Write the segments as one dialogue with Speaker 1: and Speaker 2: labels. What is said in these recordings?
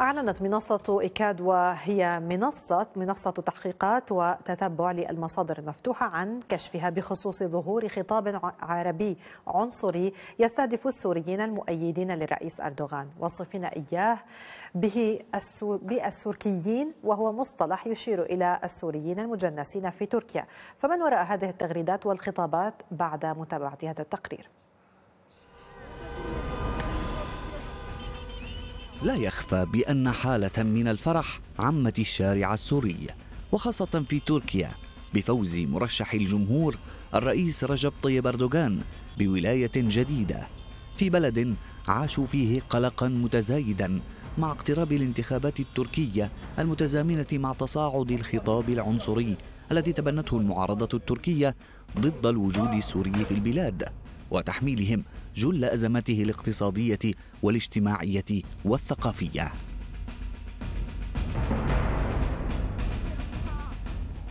Speaker 1: أعلنت منصة إيكاد وهي منصة منصة تحقيقات وتتبع للمصادر المفتوحة عن كشفها بخصوص ظهور خطاب عربي عنصري يستهدف السوريين المؤيدين للرئيس أردوغان وصفنا إياه به بالسوركيين وهو مصطلح يشير إلى السوريين المجنسين في تركيا فمن وراء هذه التغريدات والخطابات بعد متابعة هذا التقرير
Speaker 2: لا يخفى بأن حالة من الفرح عمت الشارع السوري وخاصة في تركيا بفوز مرشح الجمهور الرئيس رجب طيب أردوغان بولاية جديدة في بلد عاشوا فيه قلقا متزايدا مع اقتراب الانتخابات التركية المتزامنة مع تصاعد الخطاب العنصري الذي تبنته المعارضة التركية ضد الوجود السوري في البلاد وتحميلهم جل ازمته الاقتصاديه والاجتماعيه والثقافيه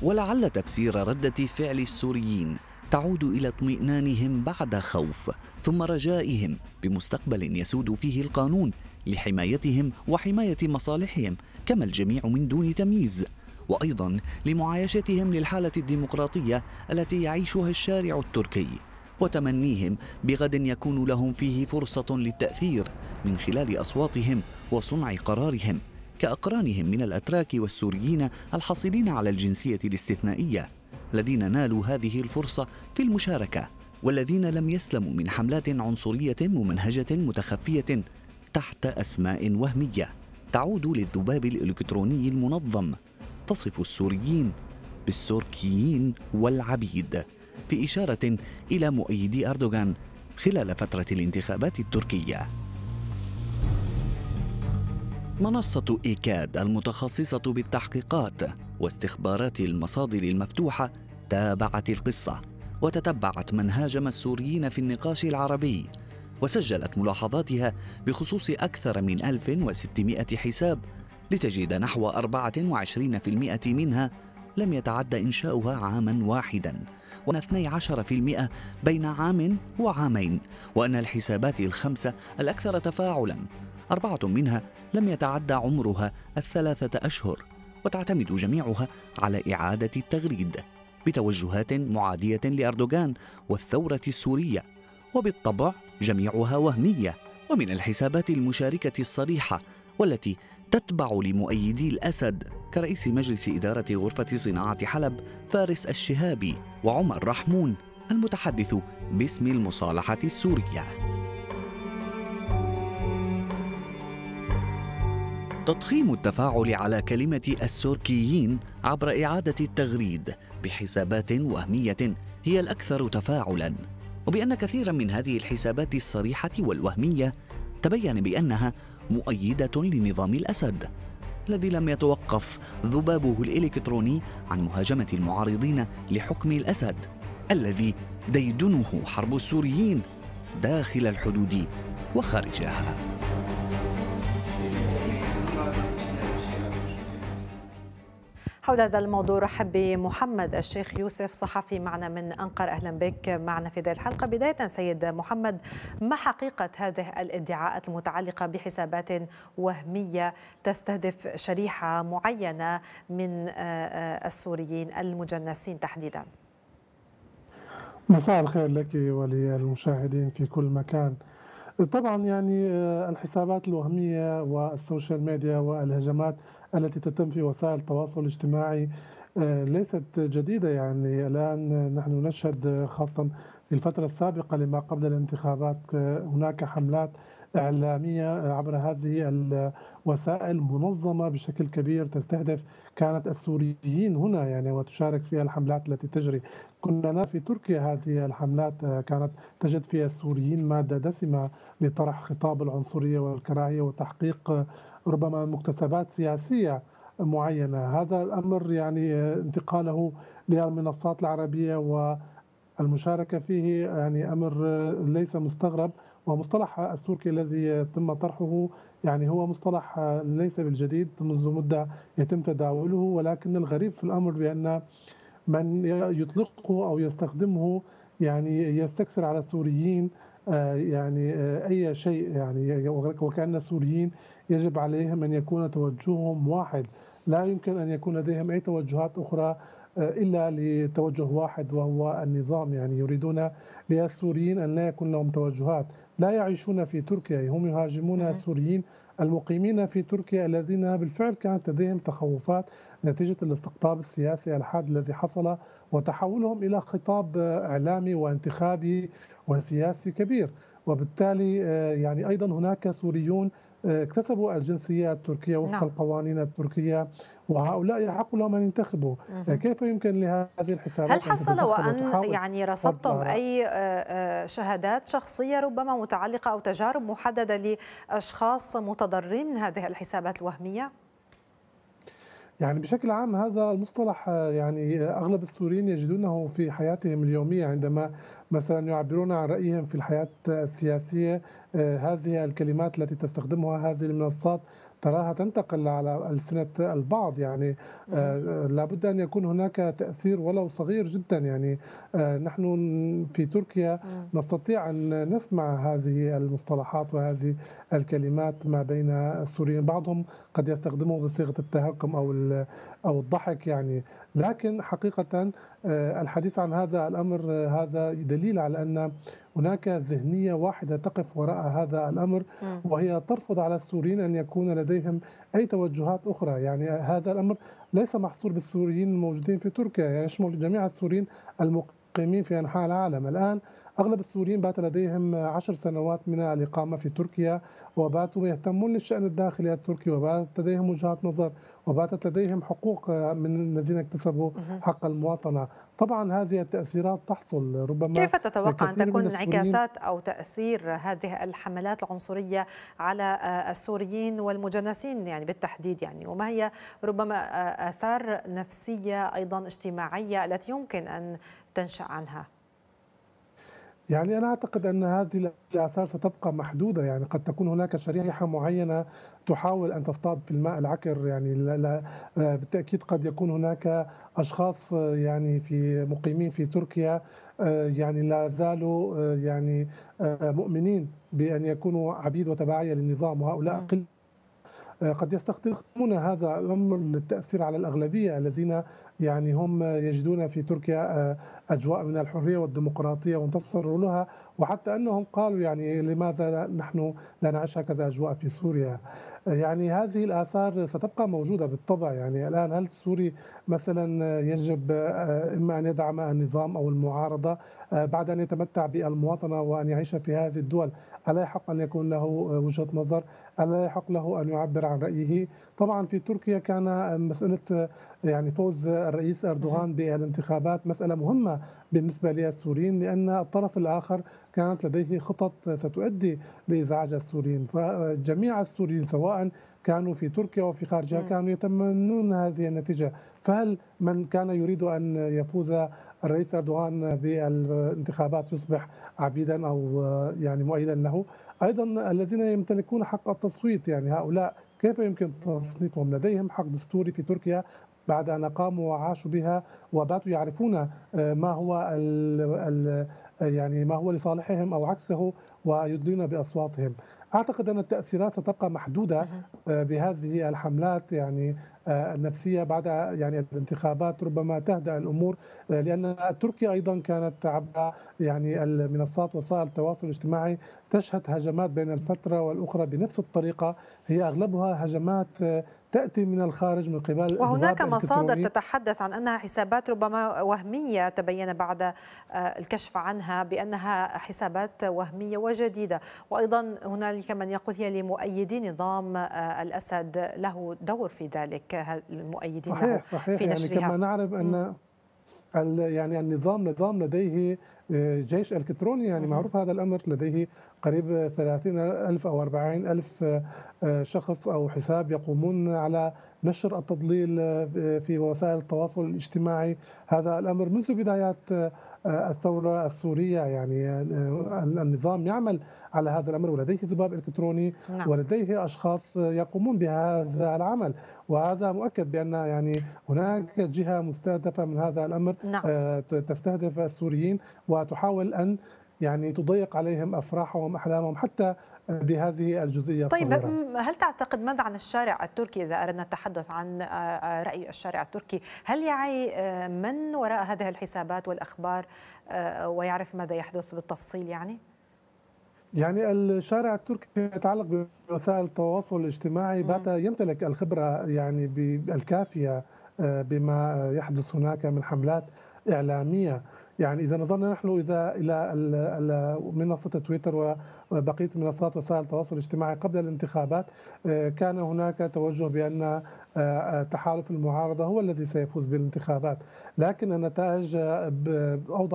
Speaker 2: ولعل تفسير رده فعل السوريين تعود الى اطمئنانهم بعد خوف ثم رجائهم بمستقبل يسود فيه القانون لحمايتهم وحمايه مصالحهم كما الجميع من دون تمييز وايضا لمعايشتهم للحاله الديمقراطيه التي يعيشها الشارع التركي وتمنيهم بغد يكون لهم فيه فرصة للتأثير من خلال أصواتهم وصنع قرارهم كأقرانهم من الأتراك والسوريين الحاصلين على الجنسية الاستثنائية الذين نالوا هذه الفرصة في المشاركة والذين لم يسلموا من حملات عنصرية ممنهجة متخفية تحت أسماء وهمية تعود للذباب الإلكتروني المنظم تصف السوريين بالسوركيين والعبيد في إشارة إلى مؤيدي أردوغان خلال فترة الانتخابات التركية منصة إيكاد المتخصصة بالتحقيقات واستخبارات المصادر المفتوحة تابعت القصة وتتبعت من هاجم السوريين في النقاش العربي وسجلت ملاحظاتها بخصوص أكثر من 1600 حساب لتجد نحو 24% منها لم يتعد إنشاؤها عاما واحدا وأن 12% بين عام وعامين وأن الحسابات الخمسة الأكثر تفاعلا أربعة منها لم يتعدى عمرها الثلاثة أشهر وتعتمد جميعها على إعادة التغريد بتوجهات معادية لأردوغان والثورة السورية وبالطبع جميعها وهمية ومن الحسابات المشاركة الصريحة والتي تتبع لمؤيدي الأسد كرئيس مجلس إدارة غرفة صناعة حلب فارس الشهابي وعمر رحمون المتحدث باسم المصالحة السورية تضخيم التفاعل على كلمة السوركيين عبر إعادة التغريد بحسابات وهمية هي الأكثر تفاعلاً وبأن كثيرا من هذه الحسابات الصريحة والوهمية تبين بأنها مؤيدة لنظام الأسد الذي لم يتوقف ذبابه الإلكتروني عن مهاجمة المعارضين لحكم الأسد الذي ديدنه حرب السوريين داخل الحدود وخارجها
Speaker 1: حول هذا الموضوع رحب بمحمد الشيخ يوسف صحفي معنا من أنقر أهلا بك معنا في هذه الحلقة بداية سيد محمد ما حقيقة هذه الادعاءات المتعلقة بحسابات وهمية تستهدف شريحة معينة من آه، آه، السوريين المجنسين تحديدا
Speaker 3: مساء الخير لك وللمشاهدين في كل مكان طبعا يعني آه، الحسابات الوهمية والسوشيال ميديا والهجمات التي تتم في وسائل التواصل الاجتماعي آه، ليست جديدة يعني الآن نحن نشهد خاصة في الفترة السابقة لما قبل الانتخابات آه، هناك حملات إعلامية عبر هذه الوسائل منظمة بشكل كبير تستهدف كانت السوريين هنا يعني وتشارك في الحملات التي تجري كنا في تركيا هذه الحملات كانت تجد فيها السوريين مادة دسمة لطرح خطاب العنصرية والكراهية وتحقيق ربما مكتسبات سياسية معينة هذا الأمر يعني انتقاله للمنصات العربية و المشاركة فيه يعني أمر ليس مستغرب ومصطلح السوركي الذي تم طرحه يعني هو مصطلح ليس بالجديد منذ مدة يتم تداوله ولكن الغريب في الأمر بأن من يطلقه أو يستخدمه يعني يستكثر على السوريين آه، يعني آه، أي شيء يعني وكأن السوريين يجب عليهم أن يكون توجههم واحد لا يمكن أن يكون لديهم أي توجهات أخرى آه، الا لتوجه واحد وهو النظام يعني يريدون للسوريين ان لا يكون لهم توجهات لا يعيشون في تركيا هم يهاجمون السوريين المقيمين في تركيا الذين بالفعل كانت لديهم تخوفات نتيجة الاستقطاب السياسي الحاد الذي حصل وتحولهم إلى خطاب إعلامي وانتخابي وسياسي كبير وبالتالي آه، يعني أيضا هناك سوريون آه، اكتسبوا الجنسية التركية وفق نعم. القوانين التركية وهؤلاء يحق لهم ان ينتخبوا كيف يمكن لهذه الحسابات هل حصل وان يعني رصدتم اي
Speaker 1: آه، آه، شهادات شخصيه ربما متعلقه او تجارب محدده لاشخاص متضررين من هذه الحسابات الوهميه
Speaker 3: يعني بشكل عام هذا المصطلح آه، يعني اغلب السوريين يجدونه في حياتهم اليوميه عندما مثلا يعبرون عن رايهم في الحياه السياسيه هذه الكلمات التي تستخدمها هذه المنصات تراها تنتقل على ألسنة البعض يعني آه، لابد أن يكون هناك تأثير ولو صغير جدا يعني آه، نحن في تركيا نستطيع أن نسمع هذه المصطلحات وهذه الكلمات ما بين السوريين بعضهم قد يستخدمه بصيغة التهكم أو أو الضحك يعني لكن حقيقة آه، الحديث عن هذا الأمر آه، هذا دليل على أن هناك ذهنية واحدة تقف وراء هذا الأمر وهي ترفض على السوريين أن يكون لديهم أي توجهات أخرى يعني هذا الأمر ليس محصور بالسوريين الموجودين في تركيا يعني يشمل جميع السوريين المقيمين في أنحاء العالم الآن أغلب السوريين بات لديهم عشر سنوات من الإقامة في تركيا وباتوا يهتمون للشأن الداخلي التركي وبات لديهم وجهات نظر وباتت لديهم حقوق من الذين اكتسبوا حق المواطنة طبعا هذه التأثيرات تحصل ربما كيف تتوقع أن تكون انعكاسات
Speaker 1: أو تأثير هذه الحملات العنصرية على السوريين والمجنسين يعني بالتحديد يعني وما هي ربما آثار نفسية أيضا اجتماعية التي يمكن أن تنشأ عنها
Speaker 3: يعني أنا أعتقد أن هذه الآثار ستبقى محدودة يعني قد تكون هناك شريحة معينة تحاول أن تصطاد في الماء العكر يعني لا لا آه، بالتأكيد قد يكون هناك أشخاص آه، يعني في مقيمين في تركيا آه، يعني لا زالوا يعني مؤمنين بأن يكونوا عبيد وتبعية للنظام وهؤلاء نعم. قل قد يستخدمون هذا الأمر للتأثير على الأغلبية الذين يعني هم يجدون في تركيا آه، أجواء من الحرية والديمقراطية وانتصروا لها وحتى أنهم قالوا يعني إيه، لماذا نحن لا نعيش هكذا أجواء في سوريا آه، يعني هذه الآثار ستبقى موجودة بالطبع يعني الآن هل السوري مثلا يجب آه، إما أن يدعم النظام أو المعارضة بعد أن يتمتع بالمواطنة وأن يعيش في هذه الدول ألا يحق أن يكون له وجهة نظر ألا يحق له أن يعبر عن رأيه طبعا في تركيا كان مسألة يعني فوز الرئيس أردوغان بالانتخابات مسألة مهمة بالنسبة للسوريين لأن الطرف الآخر كانت لديه خطط ستؤدي لإزعاج السوريين فجميع السوريين سواء كانوا في تركيا وفي خارجها كانوا يتمنون هذه النتيجة فهل من كان يريد أن يفوز الرئيس اردوغان بالانتخابات يصبح عبيدا او آه، يعني مؤيدا له ايضا الذين يمتلكون حق التصويت يعني هؤلاء كيف يمكن تصنيفهم لديهم حق دستوري في تركيا بعد ان قاموا وعاشوا بها وباتوا يعرفون آه، ما هو الـ ال يعني ما هو لصالحهم او عكسه ويدلون باصواتهم اعتقد ان التاثيرات ستبقى محدوده آه، بهذه الحملات يعني آه، النفسيه بعد يعني الانتخابات ربما تهدا الامور آه، لان تركيا ايضا كانت عبر يعني المنصات وسائل التواصل الاجتماعي تشهد هجمات بين الفتره والاخرى بنفس الطريقه هي اغلبها هجمات تأتي من الخارج من قبل وهناك مصادر
Speaker 1: تتحدث عن أنها حسابات ربما وهمية تبين بعد آه، الكشف عنها بأنها حسابات وهمية وجديدة وأيضا هنالك من يقول هي لمؤيدي نظام آه، الأسد له دور في ذلك المؤيدين صحيح له صحيح في يعني نشرها يعني كما
Speaker 3: نعرف أن يعني النظام نظام لديه آه، جيش الكتروني يعني معروف هذا الامر لديه قريب 30 ألف أو 40 ألف آه، شخص أو حساب يقومون على نشر التضليل آه، في وسائل التواصل الاجتماعي هذا الأمر منذ بدايات آه، الثورة السورية يعني النظام يعمل على هذا الأمر ولديه ذباب إلكتروني نعم. ولديه أشخاص يقومون بهذا العمل وهذا مؤكد بأن يعني هناك جهة مستهدفة من هذا الأمر نعم. تستهدف السوريين وتحاول أن يعني تضيق عليهم افراحهم احلامهم حتى بهذه الجزئيه طيب الصغيرة.
Speaker 1: هل تعتقد ماذا عن الشارع التركي اذا اردنا التحدث عن آه، راي الشارع التركي هل يعي آه، من وراء هذه الحسابات والاخبار آه، ويعرف ماذا يحدث بالتفصيل يعني
Speaker 3: يعني الشارع التركي يتعلق بوسائل التواصل الاجتماعي بات يمتلك الخبره يعني الكافيه بما يحدث هناك من حملات اعلاميه يعني اذا نظرنا نحن اذا الى منصه تويتر وبقيه منصات وسائل التواصل الاجتماعي قبل الانتخابات آه، كان هناك توجه بان آه، تحالف المعارضه هو الذي سيفوز بالانتخابات لكن النتائج اوضح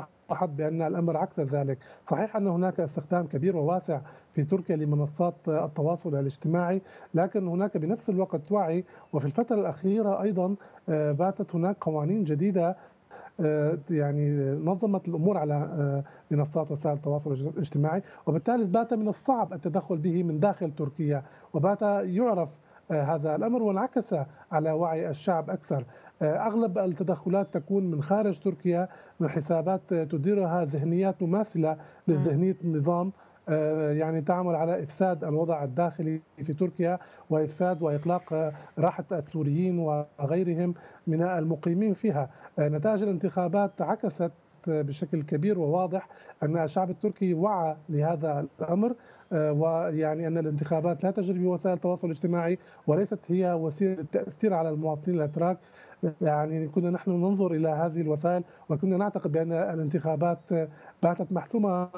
Speaker 3: آه، أوضحت بأن الأمر عكس ذلك صحيح أن هناك استخدام كبير وواسع في تركيا لمنصات التواصل الاجتماعي لكن هناك بنفس الوقت وعي وفي الفترة الأخيرة أيضا باتت هناك قوانين جديدة آه، يعني نظمت الامور على آه، منصات وسائل التواصل الاجتماعي وبالتالي بات من الصعب التدخل به من داخل تركيا وبات يعرف آه، هذا الامر وانعكس على وعي الشعب اكثر اغلب التدخلات تكون من خارج تركيا من حسابات تديرها ذهنيات مماثله لذهنيه النظام آه، يعني تعمل على افساد الوضع الداخلي في تركيا وافساد واطلاق آه، راحه السوريين وغيرهم من المقيمين فيها آه، نتائج الانتخابات عكست بشكل كبير وواضح ان الشعب التركي وعى لهذا الامر ويعني ان الانتخابات لا تجري بوسائل التواصل الاجتماعي وليست هي وسيله التاثير على المواطنين الاتراك يعني كنا نحن ننظر الى هذه الوسائل وكنا نعتقد بان الانتخابات باتت محسومه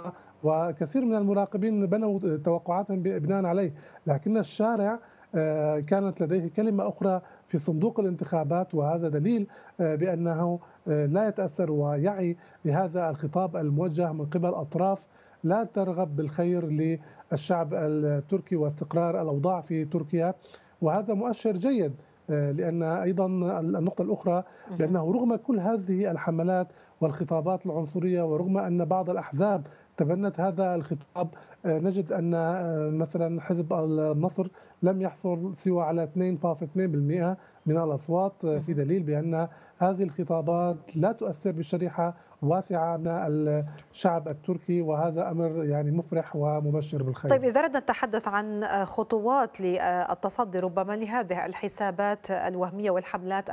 Speaker 3: وكثير من المراقبين بنوا توقعاتهم بناء عليه لكن الشارع آه، كانت لديه كلمة أخرى في صندوق الانتخابات وهذا دليل آه، بأنه آه، لا يتأثر ويعي بهذا الخطاب الموجه من قبل أطراف لا ترغب بالخير للشعب التركي واستقرار الأوضاع في تركيا وهذا مؤشر جيد آه، لان ايضا النقطه الاخرى بانه رغم كل هذه الحملات والخطابات العنصريه ورغم ان بعض الاحزاب تبنت هذا الخطاب آه، نجد ان آه، مثلا حزب النصر لم يحصل سوى على 2.2% من الاصوات في دليل بان هذه الخطابات لا تؤثر بالشريحه واسعه من الشعب التركي وهذا امر يعني مفرح ومبشر بالخير. طيب
Speaker 1: اذا اردنا التحدث عن خطوات للتصدي ربما لهذه الحسابات الوهميه والحملات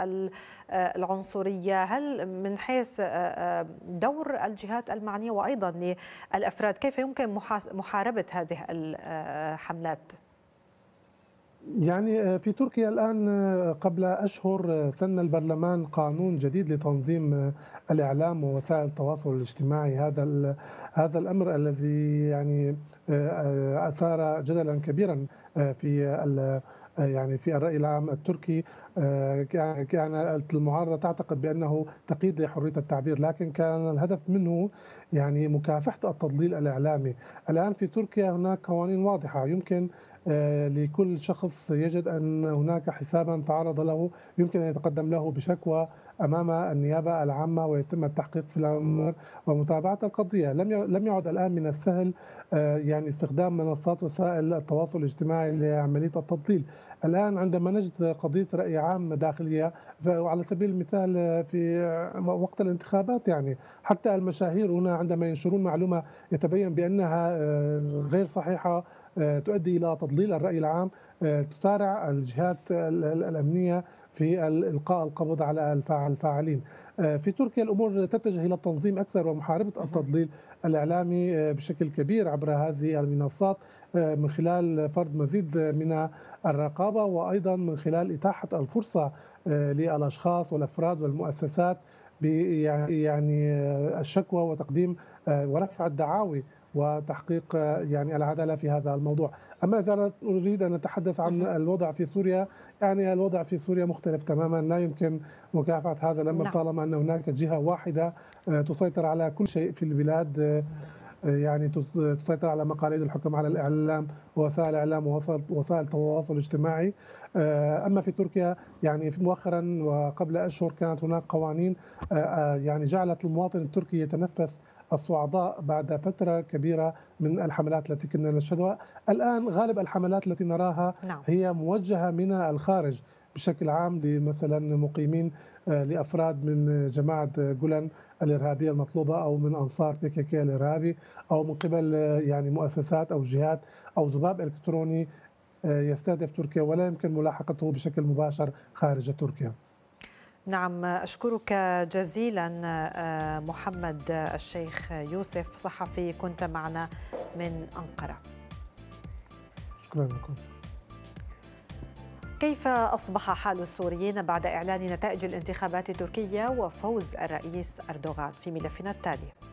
Speaker 1: العنصريه، هل من حيث دور الجهات المعنيه وايضا للافراد كيف يمكن محاربه هذه الحملات؟
Speaker 3: يعني آه، في تركيا الآن آه، قبل أشهر سن آه، البرلمان قانون جديد لتنظيم الإعلام ووسائل التواصل الاجتماعي هذا هذا الأمر الذي يعني أثار جدلا كبيرا في يعني في الرأي العام التركي كان المعارضة تعتقد بأنه تقييد لحرية التعبير لكن كان الهدف منه يعني مكافحة التضليل الإعلامي الآن في تركيا هناك قوانين واضحة يمكن آه، لكل شخص يجد أن هناك حسابا تعرض له يمكن أن يتقدم له بشكوى امام النيابه العامه ويتم التحقيق في الامر ومتابعه القضيه، لم لم يعد الان من السهل آه، يعني استخدام منصات وسائل التواصل الاجتماعي لعمليه التضليل، الان عندما نجد قضيه راي عام داخليه وعلى سبيل المثال آه، في آه، وقت الانتخابات يعني حتى المشاهير هنا عندما ينشرون معلومه يتبين بانها غير صحيحه تؤدي الى تضليل الراي العام تسارع الجهات الامنيه في القاء القبض على الفاعلين آه، في تركيا الامور تتجه الى التنظيم اكثر ومحاربه التضليل الاعلامي آه، بشكل كبير عبر هذه المنصات آه، من خلال فرض مزيد من الرقابه وايضا من خلال اتاحه الفرصه للاشخاص والافراد والمؤسسات يعني, يعني، الشكوى وتقديم ورفع الدعاوي وتحقيق آه، يعني العداله في هذا الموضوع، اما اذا اريد ان اتحدث عن الوضع في سوريا، يعني الوضع في سوريا مختلف تماما، لا يمكن مكافحه هذا الامر نعم. طالما ان هناك جهه واحده آه، تسيطر على كل شيء في البلاد آه، يعني تسيطر على مقاليد الحكم على الاعلام ووسائل الاعلام ووسائل التواصل الاجتماعي اما في تركيا يعني مؤخرا وقبل اشهر كانت هناك قوانين يعني جعلت المواطن التركي يتنفس الصعداء بعد فترة كبيرة من الحملات التي كنا نشهدها الآن غالب الحملات التي نراها نعم. هي موجهة من الخارج بشكل عام لمثلا مقيمين آه، لافراد من جماعه جولان الارهابيه المطلوبه او من انصار بي كي الارهابي او من قبل آه، يعني مؤسسات او جهات او ذباب الكتروني آه، يستهدف تركيا ولا يمكن ملاحقته بشكل مباشر خارج تركيا.
Speaker 1: نعم أشكرك جزيلا آه، محمد الشيخ يوسف صحفي كنت معنا من أنقرة شكرا لكم كيف أصبح حال السوريين بعد إعلان نتائج الانتخابات التركية وفوز الرئيس أردوغان في ملفنا التالي؟